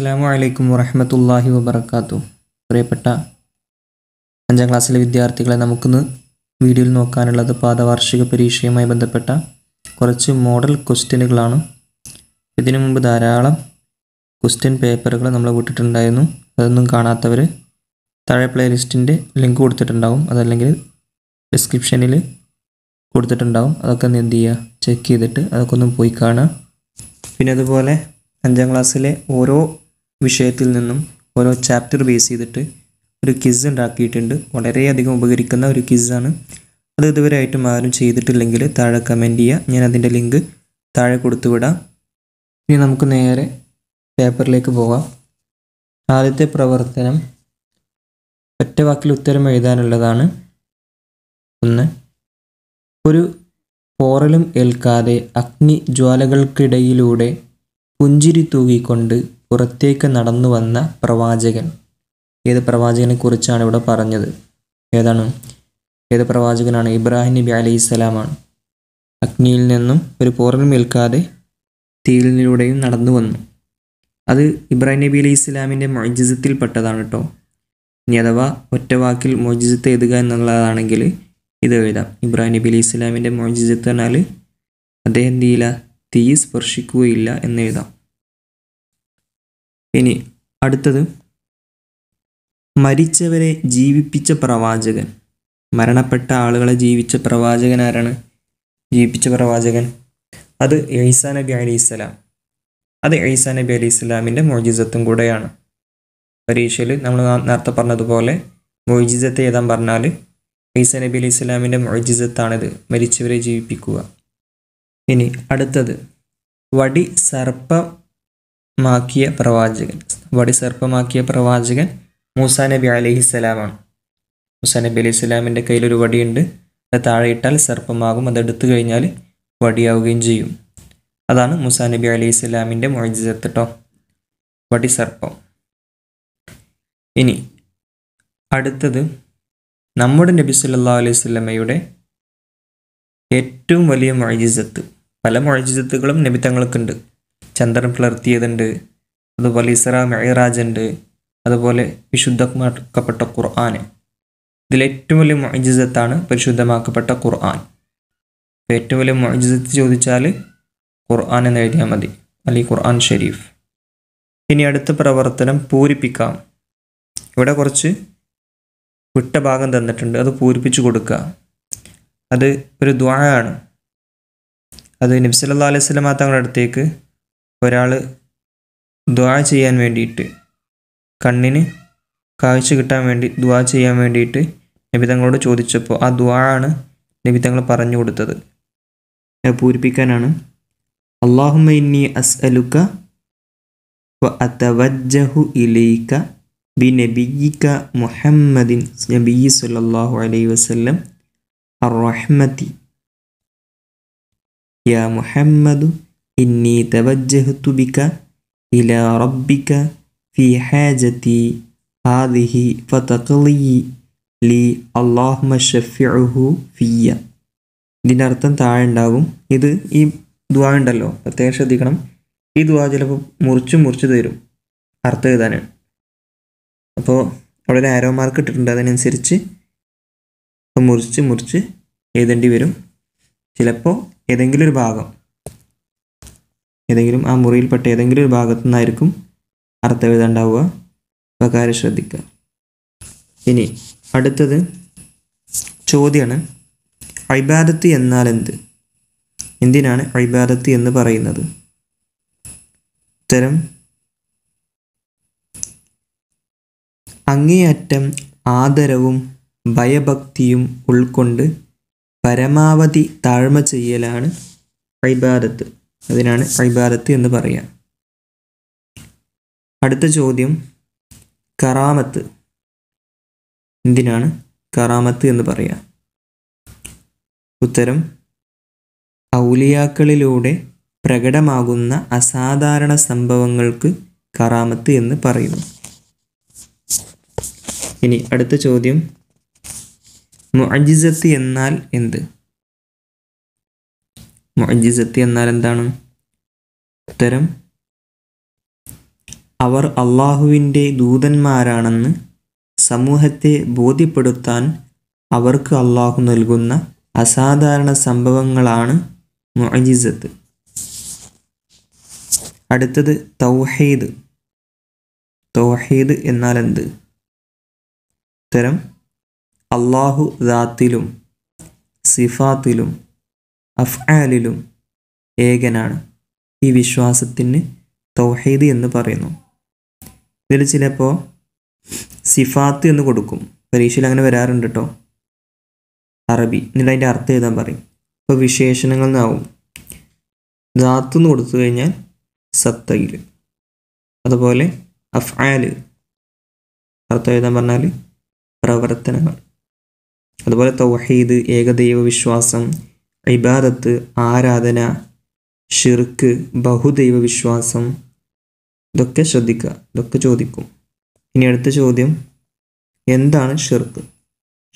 അസ്സാം വലൈക്കും വറഹമത്തല്ലാഹി വബർക്കാത്തു പ്രിയപ്പെട്ട അഞ്ചാം ക്ലാസ്സിലെ വിദ്യാർത്ഥികളെ നമുക്കിന്ന് വീഡിയോയിൽ നോക്കാനുള്ളത് പാദവാർഷിക പരീക്ഷയുമായി ബന്ധപ്പെട്ട കുറച്ച് മോഡൽ ക്വസ്റ്റ്യനുകളാണ് ഇതിനു മുമ്പ് ധാരാളം ക്വസ്റ്റ്യൻ പേപ്പറുകൾ നമ്മൾ വിട്ടിട്ടുണ്ടായിരുന്നു അതൊന്നും കാണാത്തവർ താഴെ പ്ലേലിസ്റ്റിൻ്റെ ലിങ്ക് കൊടുത്തിട്ടുണ്ടാവും അതല്ലെങ്കിൽ ഡിസ്ക്രിപ്ഷനിൽ കൊടുത്തിട്ടുണ്ടാവും അതൊക്കെ ഒന്ന് എന്ത് ചെയ്യുക ചെക്ക് ചെയ്തിട്ട് അതൊക്കെ ഒന്ന് പോയി കാണുക പിന്നെ അതുപോലെ അഞ്ചാം ക്ലാസ്സിലെ ഓരോ വിഷയത്തിൽ നിന്നും ഓരോ ചാപ്റ്റർ ബേസ് ചെയ്തിട്ട് ഒരു ക്വിസ് ഉണ്ടാക്കിയിട്ടുണ്ട് വളരെയധികം ഉപകരിക്കുന്ന ഒരു ക്വിസാണ് അത് ഇതുവരെ ആയിട്ടും ആരും ചെയ്തിട്ടില്ലെങ്കിൽ താഴെ കമൻറ്റ് ചെയ്യുക ഞാൻ അതിൻ്റെ ലിങ്ക് താഴെ കൊടുത്തു വിടാം ഇനി നമുക്ക് നേരെ പേപ്പറിലേക്ക് പോകാം ആദ്യത്തെ പ്രവർത്തനം ഒറ്റ വാക്കിൽ ഉത്തരം എഴുതാനുള്ളതാണ് ഒന്ന് ഒരു പോറലും ഏൽക്കാതെ അഗ്നി ജ്വാലകൾക്കിടയിലൂടെ പുഞ്ചിരി തൂകിക്കൊണ്ട് പുറത്തേക്ക് നടന്നു വന്ന പ്രവാചകൻ ഏത് പ്രവാചകനെക്കുറിച്ചാണ് ഇവിടെ പറഞ്ഞത് ഏതാണ് ഏത് പ്രവാചകനാണ് ഇബ്രാഹിം നബി അലൈഹി സ്വലാമാണ് അഗ്നിയിൽ നിന്നും ഒരു പോറലും ഏൽക്കാതെ നടന്നു വന്നു അത് ഇബ്രാഹിം നബി അലൈഹി ഇസ്ലാമിൻ്റെ മൊയ്ജിസത്തിൽപ്പെട്ടതാണ് കേട്ടോ ഇനി അഥവാ ഒറ്റ വാക്കിൽ മൊയ്ജിസത്ത് എഴുതുക എന്നുള്ളതാണെങ്കിൽ ഇത് എഴുതാം ഇബ്രാഹിം നബി അലൈഹി ഇസ്ലാമിൻ്റെ മൊയ്ജിസത്ത് എന്നാൽ അദ്ദേഹം എന്ത് തീ സ്പർശിക്കുകയില്ല എന്ന് എഴുതാം ഇനി അടുത്തത് മരിച്ചവരെ ജീവിപ്പിച്ച പ്രവാചകൻ മരണപ്പെട്ട ആളുകളെ ജീവിച്ച പ്രവാചകൻ ആരാണ് ജീവിപ്പിച്ച പ്രവാചകൻ അത് ഈസാ നബി അലി ഇസ്ലാം അത് ഈസാ നബി അലി ഇസ്ലാമിൻ്റെ മോജിസത്തും കൂടെയാണ് പരീക്ഷയിൽ നമ്മൾ നേരത്തെ പറഞ്ഞതുപോലെ മൊയ്ജിസത്തെ ഏതാ പറഞ്ഞാൽ ഈസാ നബി അലി ഇസ്ലാമിൻ്റെ മോജിസത്താണിത് മരിച്ചവരെ ജീവിപ്പിക്കുക ഇനി അടുത്തത് വടി സർപ്പം മാക്കിയ പ്രവാചകൻ വടി സർപ്പമാക്കിയ പ്രവാചകൻ മൂസാ നബി അലഹിസ്സലാമാണ് മൂസാ നബി അലൈഹി സ്വലാമിൻ്റെ കയ്യിലൊരു വടിയുണ്ട് അത് താഴെ ഇട്ടാൽ സർപ്പമാകും അതെടുത്തു കഴിഞ്ഞാൽ വടിയാവുകയും ചെയ്യും അതാണ് മൂസാ നബി അലൈഹി സ്വലാമിൻ്റെ മൊഴിജത്ത് കേട്ടോ വടി സർപ്പം ഇനി അടുത്തത് നമ്മുടെ നബി സല്ലാ അലൈഹി സ്വലമയുടെ ഏറ്റവും വലിയ മൊഴിജത്ത് പല മൊഴിജത്തുകളും നബി തങ്ങൾക്കുണ്ട് ചന്ദ്രൻ പിളർത്തിയതുണ്ട് അതുപോലെ ഇസ്ര മെഹറാജ് ഉണ്ട് അതുപോലെ വിശുദ്ധമാക്കപ്പെട്ട ഖുർആൻ ഇതിലേറ്റവും വലിയ മൊജിസത്താണ് പരിശുദ്ധമാക്കപ്പെട്ട ഖുർആൻ ഏറ്റവും വലിയ മൊജിസത്ത് ചോദിച്ചാൽ ഖുർആൻ എന്ന് എഴുതിയാൽ മതി അല്ലെങ്കിൽ ഖുർആൻ ഷെരീഫ് ഇനി അടുത്ത പ്രവർത്തനം പൂരിപ്പിക്കാം ഇവിടെ കുറച്ച് വിട്ട ഭാഗം തന്നിട്ടുണ്ട് അത് പൂരിപ്പിച്ചു കൊടുക്കുക അത് ഒരു ദ്വാരാണ് അത് നബ്സല്ലാ അലൈഹി സ്വലമാ തങ്ങളുടെ അടുത്തേക്ക് ഒരാൾ ദ്വാ ചെയ്യാൻ വേണ്ടിയിട്ട് കണ്ണിന് കാഴ്ച കിട്ടാൻ വേണ്ടി ദ്വാ ചെയ്യാൻ വേണ്ടിയിട്ട് നബിതങ്ങളോട് ചോദിച്ചപ്പോൾ ആ ദ്വാ ആണ് നബിതങ്ങൾ പറഞ്ഞു കൊടുത്തത് പൂരിപ്പിക്കാനാണ് അള്ളാഹുമ ഇന്നി അസ് അലുക്ക അത്തവജ്ജഹു ഇലൈക്ക ബി നബിയിക്ക മുഹമ്മദിൻ നബി സല്ലാഹു അലൈ വസ്ലം അറഹ്മതി യാ മുഹമ്മദു ഇന്നി തവജ്ജഹത്തു ഇല റബ്ബിക ഫി ഹാജതി ഹാദിഹി ഫതഖ്ലി ലി അള്ളാഹുമ ഷഫിഉഹു ഫിയ ഇതിൻ്റെ അർത്ഥം താഴെ ഉണ്ടാകും ഇത് ഈ ദ്വാ ഉണ്ടല്ലോ പ്രത്യേകം ശ്രദ്ധിക്കണം ഈ ദ്വാ ചിലപ്പോൾ മുറിച്ച് മുറിച്ച് തരും അർത്ഥം എഴുതാനാണ് അപ്പോൾ അവിടെ ഒരു ആരോ മാർക്ക് ഇട്ടിട്ടുണ്ട് അതിനനുസരിച്ച് മുറിച്ച് മുറിച്ച് എഴുതേണ്ടി വരും ചിലപ്പോൾ ഏതെങ്കിലും ഒരു ഭാഗം ഏതെങ്കിലും ആ മുറിയിൽപ്പെട്ട ഏതെങ്കിലും ഒരു ഭാഗത്തു നിന്നായിരിക്കും അർത്ഥവ്യത ഉണ്ടാവുക ഉപകാരം ശ്രദ്ധിക്കുക ഇനി അടുത്തത് ചോദ്യമാണ് ഐബാദത്ത് എന്നാൽ എന്ത് എന്തിനാണ് ഐബാദത്ത് എന്ന് പറയുന്നത് ഉത്തരം അങ്ങേയറ്റം ആദരവും ഭയഭക്തിയും ഉൾക്കൊണ്ട് പരമാവധി താഴ്മ ചെയ്യലാണ് ഐബാദത്ത് അതിനാണ് ഇബാദത്ത് എന്ന് പറയാം അടുത്ത ചോദ്യം കറാമത്ത് എന്തിനാണ് കറാമത്ത് എന്ന് പറയാം ഉത്തരം ഔലിയാക്കളിലൂടെ പ്രകടമാകുന്ന അസാധാരണ സംഭവങ്ങൾക്ക് കറാമത്ത് എന്ന് പറയുന്നു ഇനി അടുത്ത ചോദ്യം മുഅജിസത്ത് എന്നാൽ എന്ത് മുഅജിസത്ത് എന്നാൽ എന്താണ് ഉത്തരം അവർ അള്ളാഹുവിൻ്റെ ദൂതന്മാരാണെന്ന് സമൂഹത്തെ ബോധ്യപ്പെടുത്താൻ അവർക്ക് അള്ളാഹു നൽകുന്ന അസാധാരണ സംഭവങ്ങളാണ് മുഅജിസത്ത് അടുത്തത് തൗഹീദ് തൗഹീദ് എന്നാൽ എന്ത് ഉത്തരം അള്ളാഹു ദാത്തിലും സിഫാത്തിലും അഫ്ആലിലും ഏകനാണ് ഈ വിശ്വാസത്തിന് തൗഹീദ് എന്ന് പറയുന്നു ഇതിൽ ചിലപ്പോൾ സിഫാത്ത് എന്ന് കൊടുക്കും പരീക്ഷയിൽ അങ്ങനെ വരാറുണ്ട് കേട്ടോ അറബി എന്നിട്ട് അതിൻ്റെ അർത്ഥം എഴുതാൻ പറയും ഇപ്പോൾ വിശേഷണങ്ങൾ എന്നാവും എന്ന് കൊടുത്തു കഴിഞ്ഞാൽ സത്തയിൽ അതുപോലെ അഫ്ആല് അർത്ഥം എഴുതാൻ പറഞ്ഞാൽ പ്രവർത്തനങ്ങൾ അതുപോലെ തൗഹീദ് ഏകദൈവ വിശ്വാസം ഇബാദത്ത് ആരാധന ഷിർക്ക് ബഹുദൈവ വിശ്വാസം ഇതൊക്കെ ശ്രദ്ധിക്കുക ഇതൊക്കെ ചോദിക്കും ഇനി അടുത്ത ചോദ്യം എന്താണ് ഷിർക്ക്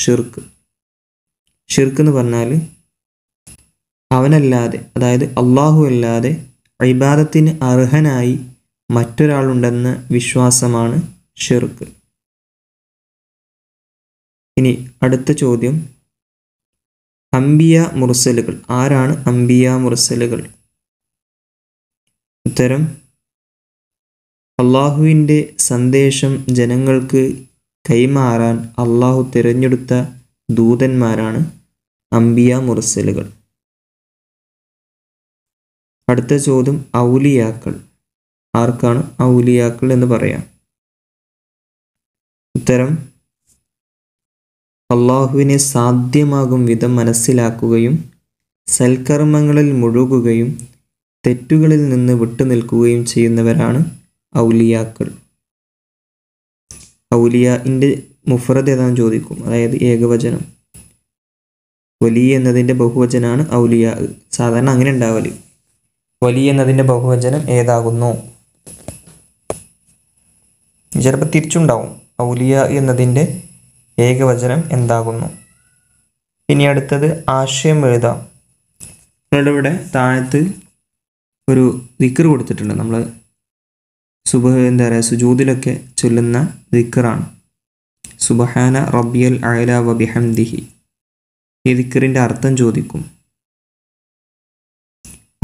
ഷിർക്ക് ഷിർക്ക് എന്ന് പറഞ്ഞാൽ അവനല്ലാതെ അതായത് അള്ളാഹു അല്ലാതെ ഇബാദത്തിന് അർഹനായി മറ്റൊരാളുണ്ടെന്ന വിശ്വാസമാണ് ഷിർക്ക് ഇനി അടുത്ത ചോദ്യം അംബിയ മുർസലുകൾ ആരാണ് അംബിയ മുർസലുകൾ ഉത്തരം അള്ളാഹുവിൻ്റെ സന്ദേശം ജനങ്ങൾക്ക് കൈമാറാൻ അള്ളാഹു തിരഞ്ഞെടുത്ത ദൂതന്മാരാണ് അംബിയ മുർസലുകൾ അടുത്ത ചോദ്യം ഔലിയാക്കൾ ആർക്കാണ് ഔലിയാക്കൾ എന്ന് പറയാം ഉത്തരം അള്ളാഹുവിനെ സാധ്യമാകും വിധം മനസ്സിലാക്കുകയും സൽക്കർമ്മങ്ങളിൽ മുഴുകുകയും തെറ്റുകളിൽ നിന്ന് വിട്ടുനിൽക്കുകയും ചെയ്യുന്നവരാണ് ഔലിയാക്കൾ ഔലിയാൻ്റെ മുഫറത് ഏതാണെന്ന് ചോദിക്കും അതായത് ഏകവചനം വലി എന്നതിൻ്റെ ബഹുവചനാണ് ഔലിയ സാധാരണ അങ്ങനെ ഉണ്ടാവല് വലി എന്നതിൻ്റെ ബഹുവചനം ഏതാകുന്നു ചിലപ്പോൾ തിരിച്ചുണ്ടാവും ഔലിയ എന്നതിൻ്റെ ഏകവചനം എന്താകുന്നു ഇനി അടുത്തത് ആശയം എഴുതാം നിങ്ങളുടെ ഇവിടെ താഴത്ത് ഒരു വിക്കർ കൊടുത്തിട്ടുണ്ട് നമ്മൾ സുബഹ എന്താ പറയുക സുജൂദിലൊക്കെ ചൊല്ലുന്ന വിക്കറാണ് സുബഹാന റബിയൽ അയല വബിഹംദിഹി ഈ വിക്കറിൻ്റെ അർത്ഥം ചോദിക്കും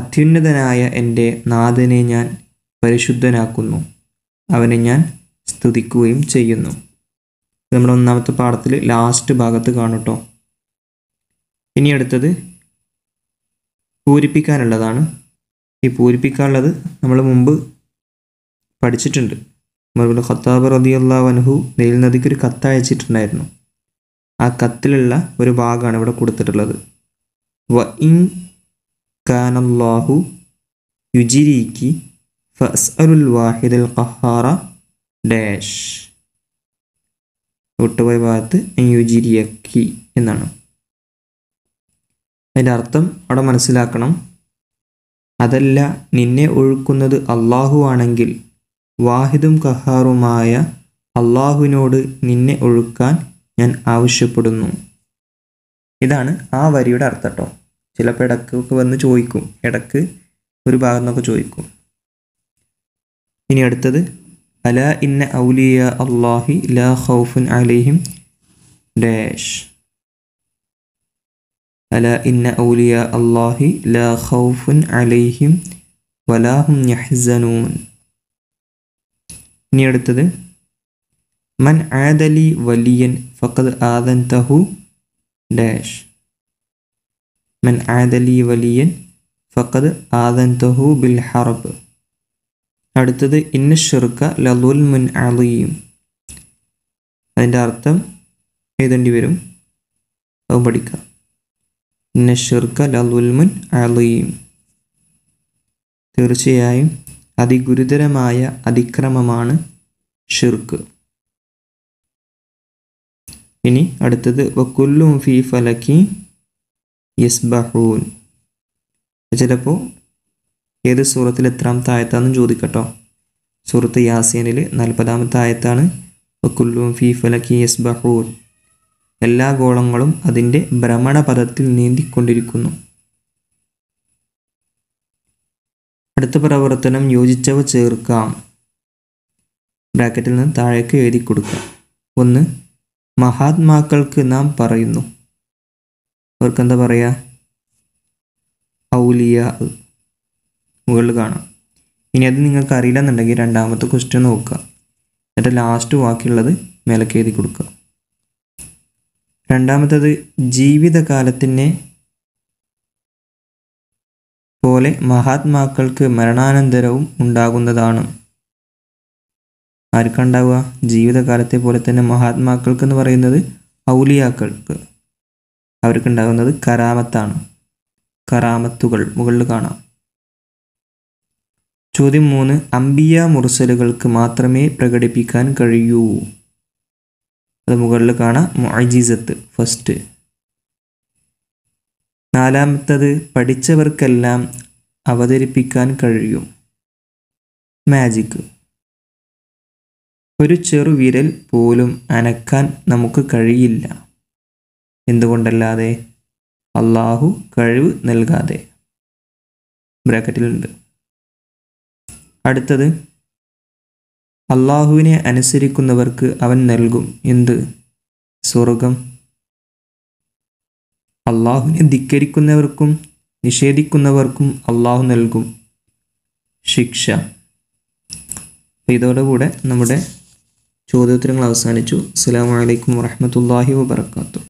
അത്യുന്നതനായ എൻ്റെ നാഥനെ ഞാൻ പരിശുദ്ധനാക്കുന്നു അവനെ ഞാൻ സ്തുതിക്കുകയും ചെയ്യുന്നു നമ്മുടെ ഒന്നാമത്തെ പാഠത്തിൽ ലാസ്റ്റ് ഭാഗത്ത് കാണും കേട്ടോ ഇനി അടുത്തത് പൂരിപ്പിക്കാനുള്ളതാണ് ഈ പൂരിപ്പിക്കാനുള്ളത് നമ്മൾ മുമ്പ് പഠിച്ചിട്ടുണ്ട് മറുപടി ഖത്താബ് റതിയുള്ള വനഹു നെയിൽ നദിക്ക് ഒരു കത്ത് അയച്ചിട്ടുണ്ടായിരുന്നു ആ കത്തിലുള്ള ഒരു ഭാഗമാണ് ഇവിടെ കൊടുത്തിട്ടുള്ളത് വ ഇൻ കാനല്ലാഹു യുജിരിക്ക് ഫസ് അരുൽ വാഹിദൽ ഖഹാറ ഡാഷ് വിട്ടുപോയ ഭാഗത്ത് അനുയോജിരിയാക്കി എന്നാണ് അതിൻ്റെ അർത്ഥം അവിടെ മനസ്സിലാക്കണം അതല്ല നിന്നെ ഒഴുക്കുന്നത് അള്ളാഹു ആണെങ്കിൽ വാഹിദും കഹാറുമായ അള്ളാഹുവിനോട് നിന്നെ ഒഴുക്കാൻ ഞാൻ ആവശ്യപ്പെടുന്നു ഇതാണ് ആ വരിയുടെ അർത്ഥം കേട്ടോ ചിലപ്പോൾ ഇടക്കൊക്കെ വന്ന് ചോദിക്കും ഇടക്ക് ഒരു ഭാഗം നിന്നൊക്കെ ചോദിക്കും ഇനി അടുത്തത് ألا إن أولياء الله لا خوف عليهم داش ألا إن أولياء الله لا خوف عليهم ولا هم يحزنون نيرتد من عاد لي وليا فقد آذنته داش من عاد لي وليا فقد آذنته بالحرب അടുത്തത് ഇന്ന ഷിർക്ക ലതുൽ മുൻ അലീം അതിൻ്റെ അർത്ഥം എഴുതേണ്ടി വരും അത് പഠിക്കാം ഇന്ന ഷിർക്ക ലതുൽ മുൻ അലീം തീർച്ചയായും അതിഗുരുതരമായ അതിക്രമമാണ് ഷിർക്ക് ഇനി അടുത്തത് വക്കുല്ലും ഫി ഫലക്കി യസ്ബഹൂൻ ചിലപ്പോൾ ഏത് സൂറത്തിൽ എത്രാമത്തെ ആയത്താണെന്ന് ചോദിക്കട്ടോ സൂറത്ത് യാസീനിൽ നാൽപ്പതാമത്തെ ആയത്താണ് വക്കുല്ലും ഫി ഫലക്കി യസ് ബഹൂർ എല്ലാ ഗോളങ്ങളും അതിൻ്റെ ഭ്രമണപഥത്തിൽ നീന്തിക്കൊണ്ടിരിക്കുന്നു അടുത്ത പ്രവർത്തനം യോജിച്ചവ ചേർക്കാം ബ്രാക്കറ്റിൽ നിന്ന് താഴേക്ക് എഴുതി കൊടുക്കുക ഒന്ന് മഹാത്മാക്കൾക്ക് നാം പറയുന്നു അവർക്കെന്താ പറയുക ഔലിയ മുകളിൽ കാണാം ഇനി അത് നിങ്ങൾക്ക് അറിയില്ല എന്നുണ്ടെങ്കിൽ രണ്ടാമത്തെ ക്വസ്റ്റ്യൻ നോക്കുക എന്നിട്ട് ലാസ്റ്റ് ബാക്കിയുള്ളത് മേലക്ക് എഴുതി കൊടുക്കുക രണ്ടാമത്തത് ജീവിതകാലത്തിന് പോലെ മഹാത്മാക്കൾക്ക് മരണാനന്തരവും ഉണ്ടാകുന്നതാണ് ആർക്കുണ്ടാവുക ജീവിതകാലത്തെ പോലെ തന്നെ മഹാത്മാക്കൾക്ക് എന്ന് പറയുന്നത് ഔലിയാക്കൾക്ക് അവർക്കുണ്ടാകുന്നത് കരാമത്താണ് കറാമത്തുകൾ മുകളിൽ കാണാം ചോദ്യം മൂന്ന് അമ്പിയ മുർസലുകൾക്ക് മാത്രമേ പ്രകടിപ്പിക്കാൻ കഴിയൂ അത് മുകളിൽ കാണാം മൊജിസത്ത് ഫസ്റ്റ് നാലാമത്തത് പഠിച്ചവർക്കെല്ലാം അവതരിപ്പിക്കാൻ കഴിയും മാജിക് ഒരു ചെറുവിരൽ പോലും അനക്കാൻ നമുക്ക് കഴിയില്ല എന്തുകൊണ്ടല്ലാതെ അള്ളാഹു കഴിവ് നൽകാതെ ബ്രാക്കറ്റിലുണ്ട് അടുത്തത് അള്ളാഹുവിനെ അനുസരിക്കുന്നവർക്ക് അവൻ നൽകും എന്ത് സ്വർഗം അള്ളാഹുവിനെ ധിക്കരിക്കുന്നവർക്കും നിഷേധിക്കുന്നവർക്കും അള്ളാഹു നൽകും ശിക്ഷ ഇതോടുകൂടെ നമ്മുടെ ചോദ്യോത്തരങ്ങൾ അവസാനിച്ചു അസ്സാം വലൈക്കും വാഹമത്തല്ലാഹി വാബർക്കാത്തു